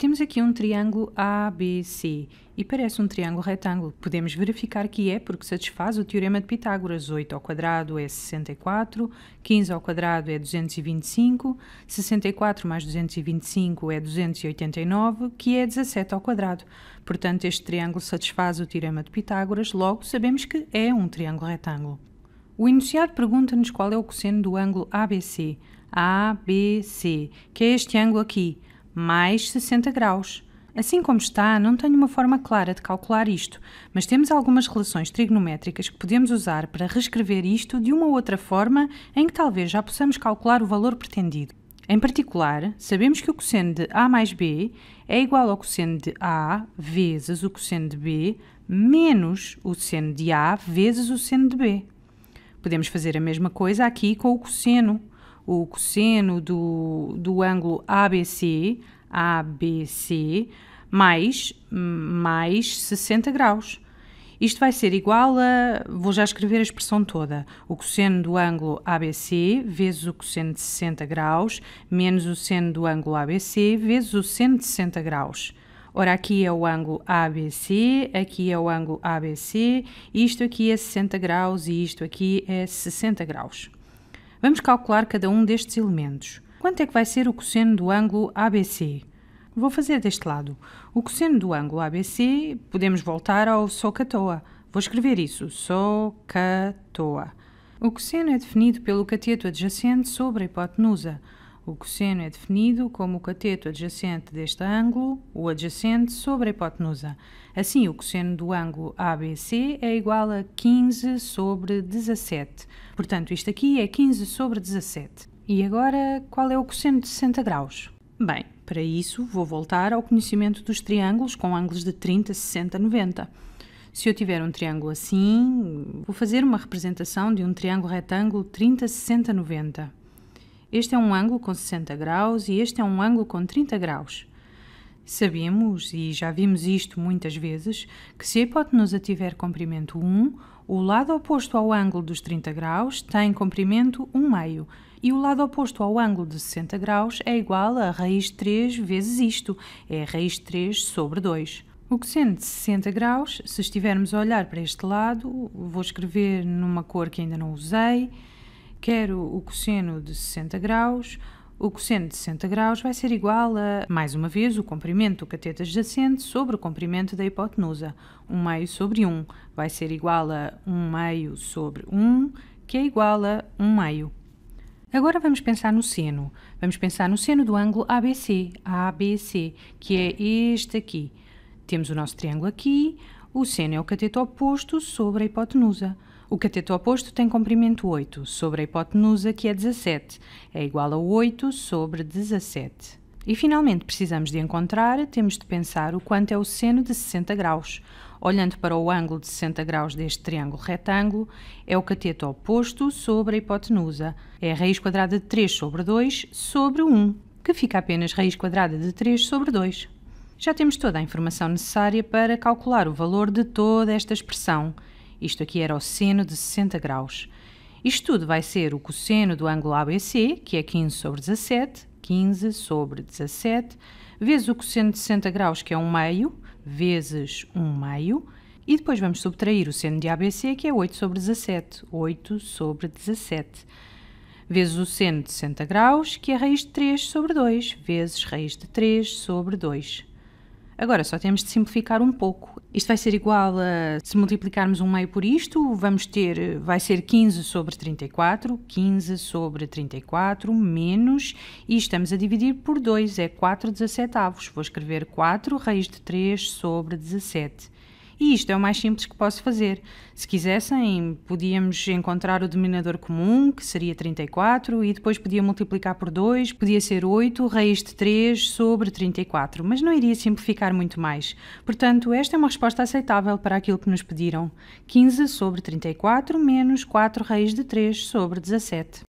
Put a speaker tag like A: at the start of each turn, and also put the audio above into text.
A: Temos aqui um triângulo ABC e parece um triângulo retângulo. Podemos verificar que é porque satisfaz o teorema de Pitágoras. 8 ao quadrado é 64, 15 ao quadrado é 225, 64 mais 225 é 289, que é 17 ao quadrado. Portanto, este triângulo satisfaz o teorema de Pitágoras, logo sabemos que é um triângulo retângulo. O enunciado pergunta-nos qual é o cosseno do ângulo ABC. ABC, que é este ângulo aqui mais 60 graus. Assim como está, não tenho uma forma clara de calcular isto, mas temos algumas relações trigonométricas que podemos usar para reescrever isto de uma ou outra forma em que talvez já possamos calcular o valor pretendido. Em particular, sabemos que o cosseno de a mais b é igual ao cosseno de a vezes o cosseno de b menos o seno de a vezes o seno de b. Podemos fazer a mesma coisa aqui com o cosseno o cosseno do, do ângulo ABC, ABC, mais, mais 60 graus. Isto vai ser igual a, vou já escrever a expressão toda, o cosseno do ângulo ABC vezes o cosseno de 60 graus, menos o seno do ângulo ABC vezes o seno de 60 graus. Ora, aqui é o ângulo ABC, aqui é o ângulo ABC, isto aqui é 60 graus e isto aqui é 60 graus. Vamos calcular cada um destes elementos. Quanto é que vai ser o cosseno do ângulo ABC? Vou fazer deste lado. O cosseno do ângulo ABC, podemos voltar ao socatoa. Vou escrever isso, TOA. O cosseno é definido pelo cateto adjacente sobre a hipotenusa. O cosseno é definido como o cateto adjacente deste ângulo, o adjacente sobre a hipotenusa. Assim, o cosseno do ângulo ABC é igual a 15 sobre 17. Portanto, isto aqui é 15 sobre 17. E agora, qual é o cosseno de 60 graus? Bem, para isso vou voltar ao conhecimento dos triângulos com ângulos de 30, 60, 90. Se eu tiver um triângulo assim, vou fazer uma representação de um triângulo retângulo 30, 60, 90. Este é um ângulo com 60 graus e este é um ângulo com 30 graus. Sabemos, e já vimos isto muitas vezes, que se a hipotenusa tiver comprimento 1, o lado oposto ao ângulo dos 30 graus tem comprimento 1 meio e o lado oposto ao ângulo de 60 graus é igual a raiz de 3 vezes isto, é raiz de 3 sobre 2. O cosseno de 60 graus, se estivermos a olhar para este lado, vou escrever numa cor que ainda não usei, quero o cosseno de 60 graus, o cosseno de 60 graus vai ser igual a, mais uma vez, o comprimento do cateto adjacente sobre o comprimento da hipotenusa. 1 meio sobre 1 vai ser igual a 1 meio sobre 1, que é igual a 1 meio. Agora vamos pensar no seno. Vamos pensar no seno do ângulo ABC, ABC, que é este aqui. Temos o nosso triângulo aqui, o seno é o cateto oposto sobre a hipotenusa. O cateto oposto tem comprimento 8 sobre a hipotenusa, que é 17, é igual a 8 sobre 17. E finalmente precisamos de encontrar, temos de pensar o quanto é o seno de 60 graus. Olhando para o ângulo de 60 graus deste triângulo retângulo, é o cateto oposto sobre a hipotenusa. É a raiz quadrada de 3 sobre 2 sobre 1, que fica apenas raiz quadrada de 3 sobre 2. Já temos toda a informação necessária para calcular o valor de toda esta expressão. Isto aqui era o seno de 60 graus. Isto tudo vai ser o cosseno do ângulo ABC, que é 15 sobre 17, 15 sobre 17, vezes o cosseno de 60 graus, que é 1 meio, vezes 1 meio, e depois vamos subtrair o seno de ABC, que é 8 sobre 17, 8 sobre 17, vezes o seno de 60 graus, que é raiz de 3 sobre 2, vezes raiz de 3 sobre 2. Agora só temos de simplificar um pouco. Isto vai ser igual a, se multiplicarmos um meio por isto, vamos ter, vai ser 15 sobre 34, 15 sobre 34, menos, e estamos a dividir por 2, é 4 dezasetavos. Vou escrever 4 raiz de 3 sobre 17. E isto é o mais simples que posso fazer. Se quisessem, podíamos encontrar o denominador comum, que seria 34, e depois podia multiplicar por 2, podia ser 8, raiz de 3 sobre 34, mas não iria simplificar muito mais. Portanto, esta é uma resposta aceitável para aquilo que nos pediram. 15 sobre 34 menos 4 raiz de 3 sobre 17.